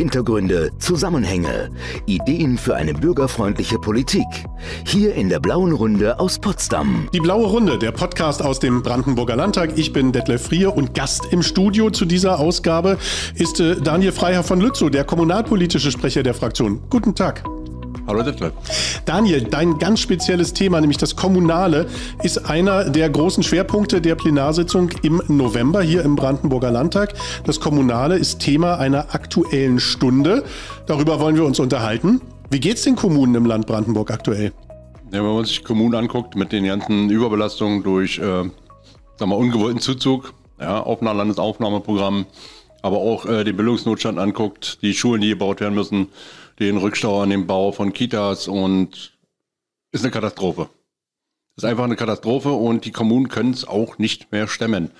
Hintergründe, Zusammenhänge, Ideen für eine bürgerfreundliche Politik. Hier in der Blauen Runde aus Potsdam. Die Blaue Runde, der Podcast aus dem Brandenburger Landtag. Ich bin Detlef Frier und Gast im Studio zu dieser Ausgabe ist äh, Daniel Freiherr von Lützow, der kommunalpolitische Sprecher der Fraktion. Guten Tag. Hallo Detlef. Daniel, dein ganz spezielles Thema, nämlich das Kommunale, ist einer der großen Schwerpunkte der Plenarsitzung im November hier im Brandenburger Landtag. Das Kommunale ist Thema einer aktuellen Stunde. Darüber wollen wir uns unterhalten. Wie geht es den Kommunen im Land Brandenburg aktuell? Ja, wenn man sich Kommunen anguckt mit den ganzen Überbelastungen durch äh, sag mal, ungewollten Zuzug, ja, Aufnahme, Landesaufnahmeprogramm, aber auch äh, den Bildungsnotstand anguckt, die Schulen, die gebaut werden müssen, den Rückstau an dem Bau von Kitas und ist eine Katastrophe. Ist einfach eine Katastrophe und die Kommunen können es auch nicht mehr stemmen.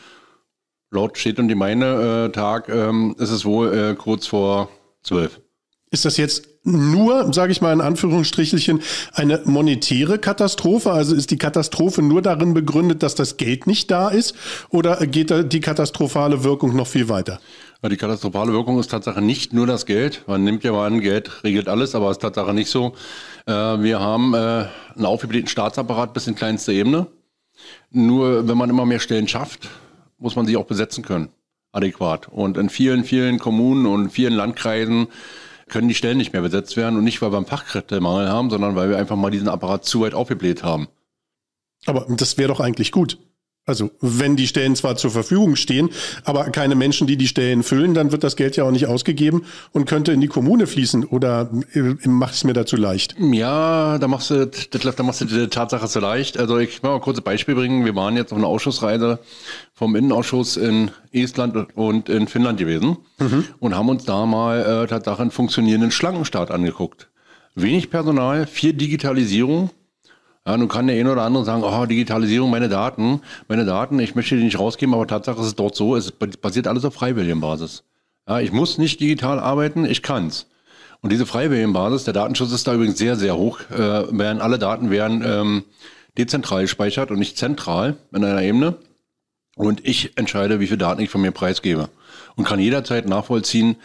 Laut Steht und Gemeinde äh, Tag ähm, ist es wohl äh, kurz vor zwölf. Ist das jetzt nur, sage ich mal in Anführungsstrichelchen, eine monetäre Katastrophe? Also ist die Katastrophe nur darin begründet, dass das Geld nicht da ist? Oder geht die katastrophale Wirkung noch viel weiter? Die katastrophale Wirkung ist tatsächlich nicht nur das Geld. Man nimmt ja mal an, Geld regelt alles, aber ist tatsächlich nicht so. Äh, wir haben äh, einen aufgeblähten Staatsapparat bis in kleinste Ebene. Nur wenn man immer mehr Stellen schafft, muss man sich auch besetzen können. Adäquat. Und in vielen, vielen Kommunen und vielen Landkreisen können die Stellen nicht mehr besetzt werden. Und nicht, weil wir einen Fachkräftemangel haben, sondern weil wir einfach mal diesen Apparat zu weit aufgebläht haben. Aber das wäre doch eigentlich gut. Also wenn die Stellen zwar zur Verfügung stehen, aber keine Menschen, die die Stellen füllen, dann wird das Geld ja auch nicht ausgegeben und könnte in die Kommune fließen. Oder äh, macht es mir dazu leicht? Ja, da machst du, Detlef, da machst du die Tatsache zu leicht. Also ich will mal ein kurzes Beispiel bringen. Wir waren jetzt auf einer Ausschussreise vom Innenausschuss in Estland und in Finnland gewesen mhm. und haben uns da mal äh, tatsächlich einen funktionierenden Schlangenstaat angeguckt. Wenig Personal, viel Digitalisierung ja, nun kann der eine oder andere sagen, oh, Digitalisierung, meine Daten, meine Daten, ich möchte die nicht rausgeben, aber Tatsache ist es dort so, es basiert alles auf freiwilligen Basis. Ja, ich muss nicht digital arbeiten, ich kann's. Und diese freiwilligen Basis, der Datenschutz ist da übrigens sehr, sehr hoch, äh, werden, alle Daten werden ähm, dezentral gespeichert und nicht zentral in einer Ebene. Und ich entscheide, wie viele Daten ich von mir preisgebe. Und kann jederzeit nachvollziehen,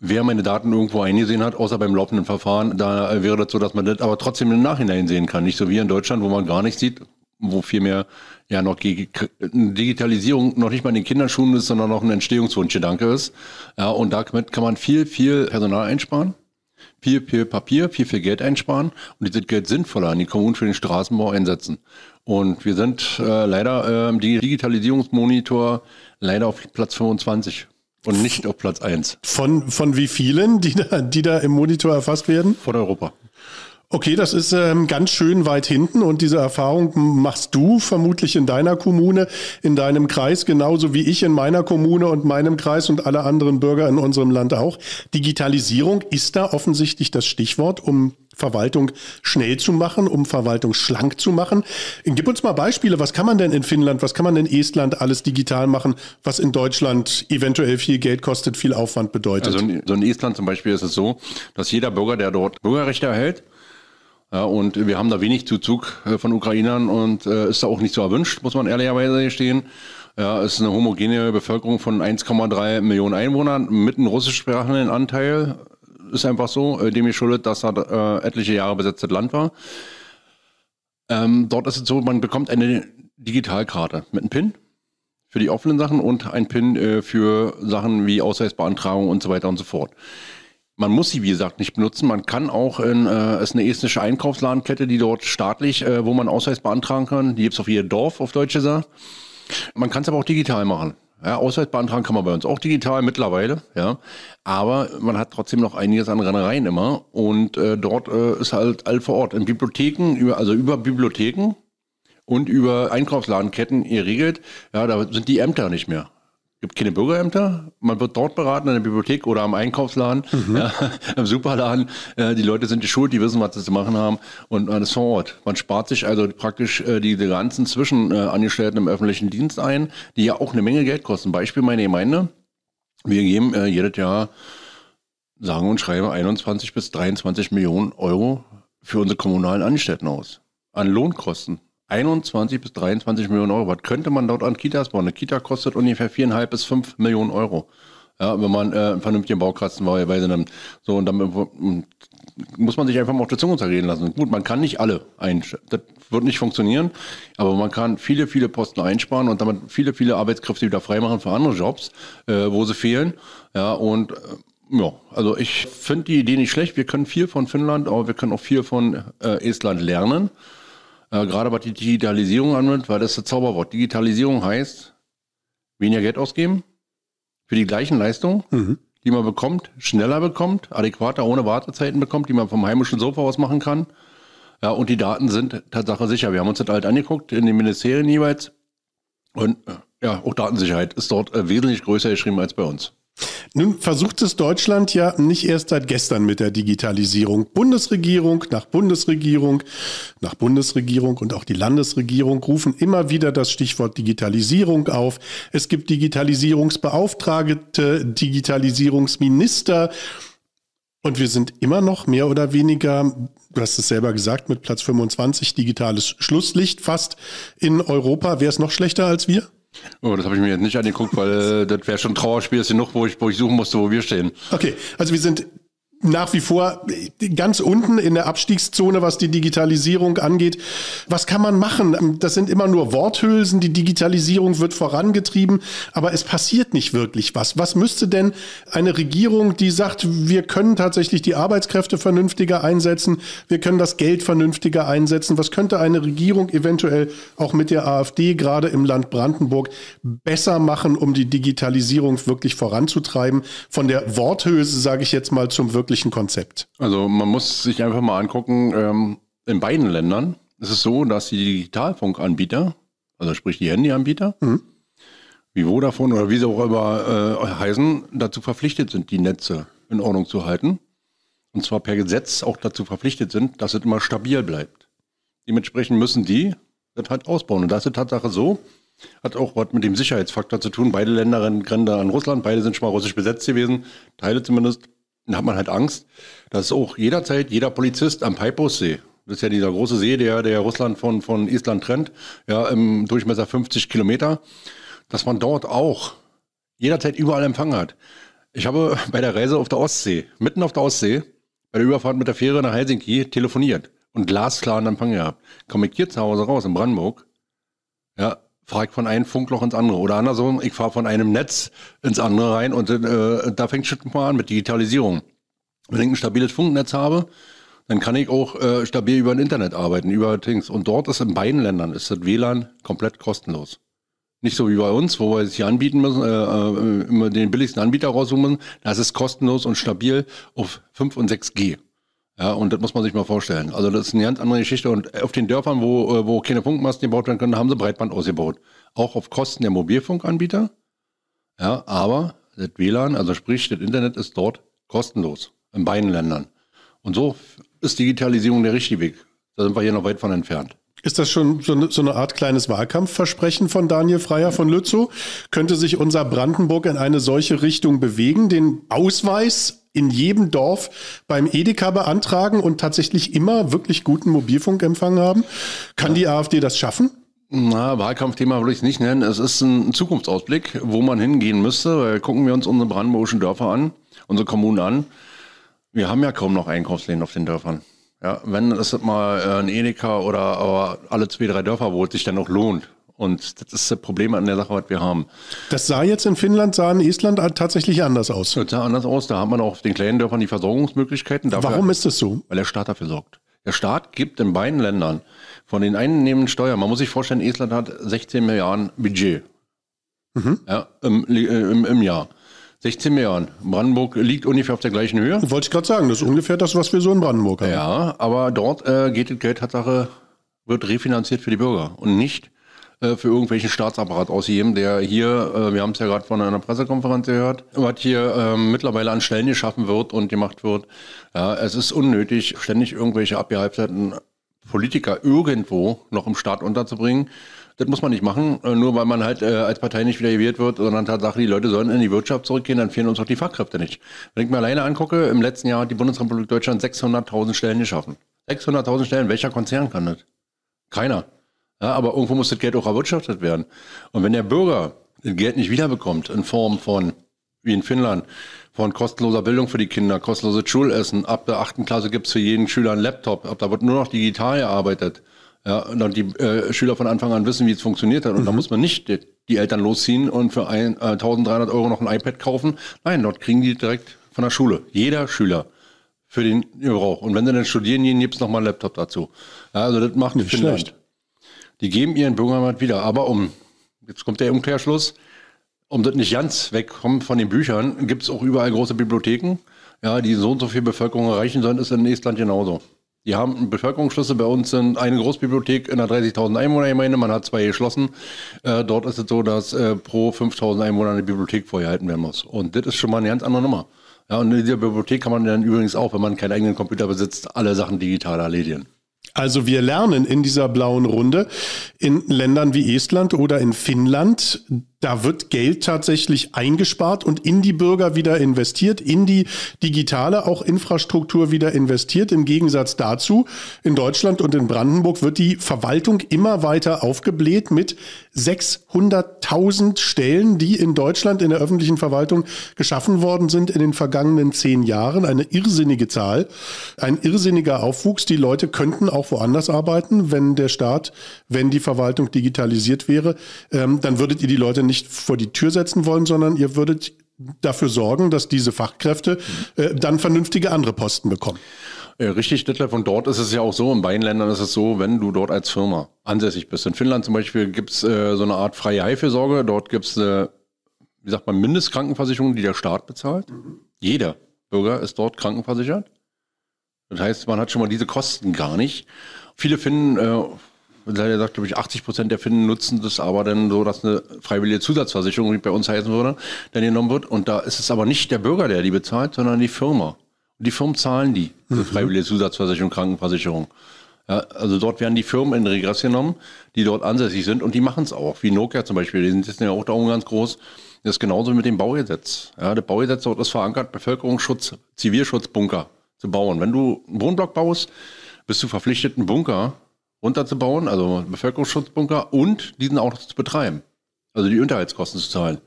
wer meine Daten irgendwo eingesehen hat, außer beim laufenden Verfahren. Da wäre das so, dass man das aber trotzdem im Nachhinein sehen kann. Nicht so wie in Deutschland, wo man gar nichts sieht, wo vielmehr ja noch Digitalisierung noch nicht mal in den Kinderschuhen ist, sondern noch ein Entstehungswunsch, danke ist. Ja, und damit kann man viel, viel Personal einsparen. Viel, viel Papier, viel, viel Geld einsparen und dieses Geld sinnvoller an die Kommunen für den Straßenbau einsetzen. Und wir sind äh, leider äh, Digitalisierungsmonitor leider auf Platz 25 und nicht auf Platz 1. Von, von wie vielen, die da, die da im Monitor erfasst werden? Von Europa. Okay, das ist ähm, ganz schön weit hinten und diese Erfahrung machst du vermutlich in deiner Kommune, in deinem Kreis, genauso wie ich in meiner Kommune und meinem Kreis und alle anderen Bürger in unserem Land auch. Digitalisierung ist da offensichtlich das Stichwort, um Verwaltung schnell zu machen, um Verwaltung schlank zu machen. Gib uns mal Beispiele, was kann man denn in Finnland, was kann man in Estland alles digital machen, was in Deutschland eventuell viel Geld kostet, viel Aufwand bedeutet? Also in, so in Estland zum Beispiel ist es so, dass jeder Bürger, der dort Bürgerrechte erhält, ja, und wir haben da wenig Zuzug äh, von Ukrainern und äh, ist da auch nicht so erwünscht, muss man ehrlicherweise gestehen. Ja, ist eine homogene Bevölkerung von 1,3 Millionen Einwohnern mit einem russischsprachigen Anteil. Ist einfach so, äh, dem geschuldet, dass da äh, etliche Jahre besetztes Land war. Ähm, dort ist es so, man bekommt eine Digitalkarte mit einem PIN für die offenen Sachen und ein PIN äh, für Sachen wie Ausweisbeantragung und so weiter und so fort. Man muss sie, wie gesagt, nicht benutzen. Man kann auch in, äh, ist eine estnische Einkaufsladenkette, die dort staatlich, äh, wo man Ausweis beantragen kann. Die gibt's auf jedem Dorf, auf Deutsch gesagt. Man kann es aber auch digital machen. Ja, Ausweis beantragen kann man bei uns auch digital mittlerweile, ja. Aber man hat trotzdem noch einiges an Rennereien immer. Und äh, dort äh, ist halt all vor Ort. In Bibliotheken, über, also über Bibliotheken und über Einkaufsladenketten ihr regelt, ja, da sind die Ämter nicht mehr gibt keine Bürgerämter. Man wird dort beraten, in der Bibliothek oder am Einkaufsladen, mhm. ja, im Superladen. Äh, die Leute sind die schuld, die wissen, was sie zu machen haben und äh, alles vor Ort. Man spart sich also praktisch äh, die, die ganzen Zwischenangestellten äh, im öffentlichen Dienst ein, die ja auch eine Menge Geld kosten. Beispiel meine Gemeinde. Wir geben äh, jedes Jahr, sagen und schreiben, 21 bis 23 Millionen Euro für unsere kommunalen Angestellten aus. An Lohnkosten. 21 bis 23 Millionen Euro. Was könnte man dort an Kitas bauen? Eine Kita kostet ungefähr 4,5 bis 5 Millionen Euro. Ja, wenn man äh, einen vernünftigen Baukasten wahlweise nimmt. So, und dann hm, muss man sich einfach mal auf der Zunge zerreden lassen. Gut, man kann nicht alle einstellen. Das wird nicht funktionieren, aber man kann viele, viele Posten einsparen und damit viele, viele Arbeitskräfte wieder freimachen für andere Jobs, äh, wo sie fehlen. Ja, und äh, ja, also ich finde die Idee nicht schlecht. Wir können viel von Finnland, aber wir können auch viel von äh, Estland lernen. Äh, gerade was die Digitalisierung anbelangt, weil das ist das Zauberwort. Digitalisierung heißt, weniger Geld ausgeben für die gleichen Leistungen, mhm. die man bekommt, schneller bekommt, adäquater, ohne Wartezeiten bekommt, die man vom heimischen Sofa aus machen kann. Ja, und die Daten sind Tatsache sicher. Wir haben uns das halt angeguckt in den Ministerien jeweils. Und äh, ja, auch Datensicherheit ist dort äh, wesentlich größer geschrieben als bei uns. Nun versucht es Deutschland ja nicht erst seit gestern mit der Digitalisierung. Bundesregierung nach Bundesregierung nach Bundesregierung und auch die Landesregierung rufen immer wieder das Stichwort Digitalisierung auf. Es gibt Digitalisierungsbeauftragte, Digitalisierungsminister. Und wir sind immer noch mehr oder weniger, du hast es selber gesagt, mit Platz 25 digitales Schlusslicht fast in Europa. Wäre es noch schlechter als wir? Oh, das habe ich mir jetzt nicht angeguckt, weil äh, das wäre schon ein Trauerspiel, genug, wo ich, wo ich suchen musste, wo wir stehen. Okay, also wir sind nach wie vor ganz unten in der Abstiegszone, was die Digitalisierung angeht. Was kann man machen? Das sind immer nur Worthülsen. Die Digitalisierung wird vorangetrieben, aber es passiert nicht wirklich was. Was müsste denn eine Regierung, die sagt, wir können tatsächlich die Arbeitskräfte vernünftiger einsetzen, wir können das Geld vernünftiger einsetzen, was könnte eine Regierung eventuell auch mit der AfD gerade im Land Brandenburg besser machen, um die Digitalisierung wirklich voranzutreiben? Von der Worthülse, sage ich jetzt mal, zum wirklich wirklich ein Konzept. Also man muss sich einfach mal angucken, ähm, in beiden Ländern ist es so, dass die Digitalfunkanbieter, also sprich die Handyanbieter, mhm. wie Vodafone oder wie sie auch immer äh, heißen, dazu verpflichtet sind, die Netze in Ordnung zu halten. Und zwar per Gesetz auch dazu verpflichtet sind, dass es immer stabil bleibt. Dementsprechend müssen die das halt ausbauen. Und das ist die Tatsache so, hat auch was mit dem Sicherheitsfaktor zu tun. Beide Länder rennen an Russland, beide sind schon mal russisch besetzt gewesen, Teile zumindest. Dann hat man halt Angst, dass auch jederzeit jeder Polizist am Peipussee, das ist ja dieser große See, der, der Russland von, von Island trennt, ja, im Durchmesser 50 Kilometer, dass man dort auch jederzeit überall Empfang hat. Ich habe bei der Reise auf der Ostsee, mitten auf der Ostsee, bei der Überfahrt mit der Fähre nach Helsinki telefoniert und glasklaren Empfang gehabt. Komme ich hier zu Hause raus in Brandenburg, ja, fahre ich von einem Funkloch ins andere. Oder andersrum, ich fahre von einem Netz ins andere rein und äh, da fängt schon mal an mit Digitalisierung. Wenn ich ein stabiles Funknetz habe, dann kann ich auch äh, stabil über ein Internet arbeiten, über Dings. Und dort ist in beiden Ländern ist das WLAN komplett kostenlos. Nicht so wie bei uns, wo wir es hier anbieten müssen, äh, äh immer den billigsten Anbieter raussuchen müssen. Das ist kostenlos und stabil auf 5 und 6G. Ja, und das muss man sich mal vorstellen. Also das ist eine ganz andere Geschichte. Und auf den Dörfern, wo, äh, wo keine Funkmasten gebaut werden können, haben sie Breitband ausgebaut. Auch auf Kosten der Mobilfunkanbieter. Ja, aber das WLAN, also sprich, das Internet ist dort kostenlos. In beiden Ländern. Und so ist Digitalisierung der richtige Weg. Da sind wir hier noch weit von entfernt. Ist das schon so eine, so eine Art kleines Wahlkampfversprechen von Daniel Freier von Lützow? Könnte sich unser Brandenburg in eine solche Richtung bewegen, den Ausweis in jedem Dorf beim Edeka beantragen und tatsächlich immer wirklich guten Mobilfunkempfang haben? Kann die AfD das schaffen? Na, Wahlkampfthema würde ich es nicht nennen. Es ist ein Zukunftsausblick, wo man hingehen müsste. Weil gucken wir uns unsere brandenburgischen Dörfer an, unsere Kommunen an. Wir haben ja kaum noch Einkaufsläden auf den Dörfern. Ja, wenn es mal äh, ein Edeka oder aber alle zwei, drei Dörfer, wo es sich dann noch lohnt. Und das ist das Problem an der Sache, was wir haben. Das sah jetzt in Finnland, sah in Island halt tatsächlich anders aus. Das sah anders aus. Da hat man auch auf den kleinen Dörfern die Versorgungsmöglichkeiten. Dafür, Warum ist das so? Weil der Staat dafür sorgt. Der Staat gibt in beiden Ländern von den Einnahmen Steuern. Man muss sich vorstellen, Island hat 16 Milliarden Budget mhm. ja, im, äh, im, im Jahr. 16 Jahren. Brandenburg liegt ungefähr auf der gleichen Höhe. Wollte ich gerade sagen, das ist ungefähr das, was wir so in Brandenburg haben. Ja, aber dort äh, geht das Geld Tatsache, wird refinanziert für die Bürger und nicht äh, für irgendwelchen Staatsapparat ausgegeben, der hier, äh, wir haben es ja gerade von einer Pressekonferenz gehört, was hier ähm, mittlerweile an Stellen geschaffen wird und gemacht wird. Ja, es ist unnötig, ständig irgendwelche abgehypten Politiker irgendwo noch im Staat unterzubringen, das muss man nicht machen, äh, nur weil man halt äh, als Partei nicht wieder gewählt wird, sondern tatsächlich die Leute sollen in die Wirtschaft zurückgehen, dann fehlen uns auch die Fachkräfte nicht. Wenn ich mir alleine angucke, im letzten Jahr hat die Bundesrepublik Deutschland 600.000 Stellen geschaffen. 600.000 Stellen, welcher Konzern kann das? Keiner. Ja, aber irgendwo muss das Geld auch erwirtschaftet werden. Und wenn der Bürger das Geld nicht wiederbekommt in Form von wie in Finnland von kostenloser Bildung für die Kinder, kostenloses Schulessen. Ab der achten Klasse gibt's für jeden Schüler einen Laptop. Ab da wird nur noch digital gearbeitet. Ja, und die äh, Schüler von Anfang an wissen, wie es funktioniert hat. Und mhm. da muss man nicht die, die Eltern losziehen und für ein, äh, 1300 Euro noch ein iPad kaufen. Nein, dort kriegen die direkt von der Schule. Jeder Schüler für den Gebrauch. Und wenn sie dann studieren gehen, gibt's nochmal einen Laptop dazu. Ja, also das macht nicht Finnland. schlecht. Die geben ihren Bürgern wieder. Aber um, jetzt kommt der Umkehrschluss, um das nicht ganz wegkommen von den Büchern, gibt es auch überall große Bibliotheken, ja, die so und so viel Bevölkerung erreichen sollen, ist in Estland genauso. Die haben einen Bevölkerungsschlüssel. Bei uns sind eine Großbibliothek in der 30.000 Einwohnergemeinde. Man hat zwei geschlossen. Äh, dort ist es so, dass äh, pro 5.000 Einwohner eine Bibliothek vorgehalten werden muss. Und das ist schon mal eine ganz andere Nummer. Ja, und in dieser Bibliothek kann man dann übrigens auch, wenn man keinen eigenen Computer besitzt, alle Sachen digital erledigen. Also wir lernen in dieser blauen Runde in Ländern wie Estland oder in Finnland da wird Geld tatsächlich eingespart und in die Bürger wieder investiert, in die digitale auch Infrastruktur wieder investiert. Im Gegensatz dazu, in Deutschland und in Brandenburg wird die Verwaltung immer weiter aufgebläht mit 600.000 Stellen, die in Deutschland in der öffentlichen Verwaltung geschaffen worden sind in den vergangenen zehn Jahren. Eine irrsinnige Zahl, ein irrsinniger Aufwuchs. Die Leute könnten auch woanders arbeiten, wenn der Staat, wenn die Verwaltung digitalisiert wäre. Ähm, dann würdet ihr die Leute nicht vor die Tür setzen wollen, sondern ihr würdet dafür sorgen, dass diese Fachkräfte äh, dann vernünftige andere Posten bekommen. Äh, richtig, Detlef. Und dort ist es ja auch so, in beiden Ländern ist es so, wenn du dort als Firma ansässig bist. In Finnland zum Beispiel gibt's äh, so eine Art freie Heilfürsorge. Dort gibt's äh, wie sagt man, Mindestkrankenversicherung, die der Staat bezahlt. Jeder Bürger ist dort krankenversichert. Das heißt, man hat schon mal diese Kosten gar nicht. Viele finden... äh, leider sagt, glaube ich, 80 Prozent der Finnen nutzen das aber dann so, dass eine freiwillige Zusatzversicherung, wie bei uns heißen würde, dann genommen wird. Und da ist es aber nicht der Bürger, der die bezahlt, sondern die Firma. Und die Firmen zahlen die, mhm. freiwillige Zusatzversicherung, Krankenversicherung. Ja, also dort werden die Firmen in Regress genommen, die dort ansässig sind und die machen es auch, wie Nokia zum Beispiel, die sind jetzt ja auch darum ganz groß. Das ist genauso mit dem Baugesetz. Ja, das Baugesetz dort ist verankert, Bevölkerungsschutz, Zivilschutzbunker zu bauen. Wenn du einen Wohnblock baust, bist du verpflichtet, einen Bunker runterzubauen, also Bevölkerungsschutzbunker, und diesen auch zu betreiben. Also die Unterhaltskosten zu zahlen.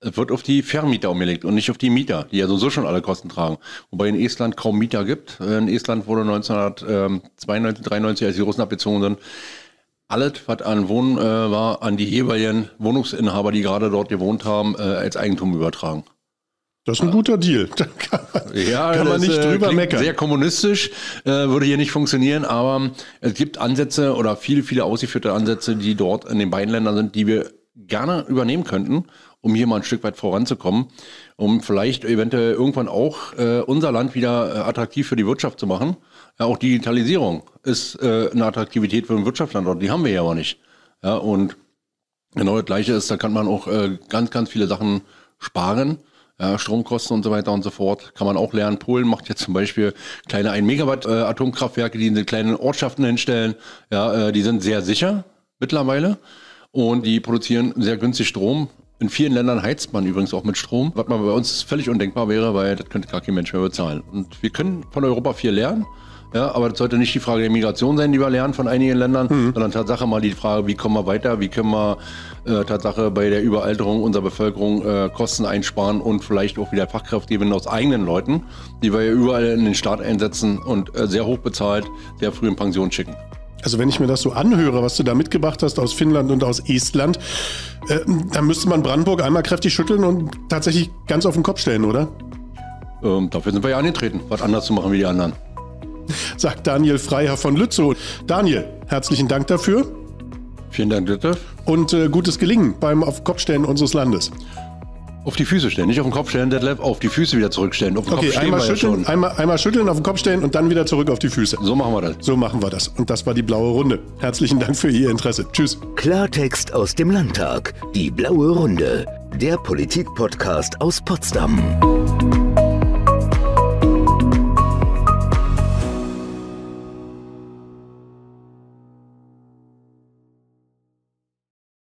Es wird auf die Vermieter umgelegt und nicht auf die Mieter, die ja also sowieso schon alle Kosten tragen. Wobei in Estland kaum Mieter gibt. In Estland wurde 1992, 1993, ähm, als die Russen abgezogen sind, alles, was an Wohnen äh, war, an die jeweiligen Wohnungsinhaber, die gerade dort gewohnt haben, äh, als Eigentum übertragen. Das ist ein guter Deal. Da kann, ja, kann man nicht äh, drüber meckern. Sehr kommunistisch, äh, würde hier nicht funktionieren, aber ähm, es gibt Ansätze oder viele, viele ausgeführte Ansätze, die dort in den beiden Ländern sind, die wir gerne übernehmen könnten, um hier mal ein Stück weit voranzukommen, um vielleicht eventuell irgendwann auch äh, unser Land wieder äh, attraktiv für die Wirtschaft zu machen. Ja, auch Digitalisierung ist äh, eine Attraktivität für den Wirtschaftsstandort, die haben wir ja aber nicht. Ja, und genau das Gleiche ist, da kann man auch äh, ganz, ganz viele Sachen sparen ja, äh, Stromkosten und so weiter und so fort. Kann man auch lernen. Polen macht jetzt zum Beispiel kleine 1 Megawatt äh, Atomkraftwerke, die in den kleinen Ortschaften hinstellen. Ja, äh, die sind sehr sicher mittlerweile und die produzieren sehr günstig Strom. In vielen Ländern heizt man übrigens auch mit Strom, was man bei uns völlig undenkbar wäre, weil das könnte gar kein Mensch mehr bezahlen. Und wir können von Europa viel lernen. Ja, aber das sollte nicht die Frage der Migration sein, die wir lernen von einigen Ländern, mhm. sondern Tatsache mal die Frage, wie kommen wir weiter, wie können wir äh, Tatsache bei der Überalterung unserer Bevölkerung äh, Kosten einsparen und vielleicht auch wieder Fachkräfte geben aus eigenen Leuten, die wir ja überall in den Staat einsetzen und äh, sehr hoch bezahlt, sehr früh in Pension schicken. Also wenn ich mir das so anhöre, was du da mitgebracht hast aus Finnland und aus Estland, äh, dann müsste man Brandenburg einmal kräftig schütteln und tatsächlich ganz auf den Kopf stellen, oder? Ähm, dafür sind wir ja angetreten, was anders zu machen wie die anderen. sagt Daniel Freiherr von Lützow. Daniel, herzlichen Dank dafür. Vielen Dank, Josef. Und äh, gutes Gelingen beim Auf Kopf stellen unseres Landes. Auf die Füße stellen, nicht auf den Kopf stellen, Detlef, auf die Füße wieder zurückstellen. Auf den okay, Kopf einmal schütteln, ja einmal, einmal schütteln, auf den Kopf stellen und dann wieder zurück auf die Füße. So machen wir das. So machen wir das. Und das war die blaue Runde. Herzlichen Dank für Ihr Interesse. Tschüss. Klartext aus dem Landtag. Die blaue Runde. Der Politik-Podcast aus Potsdam.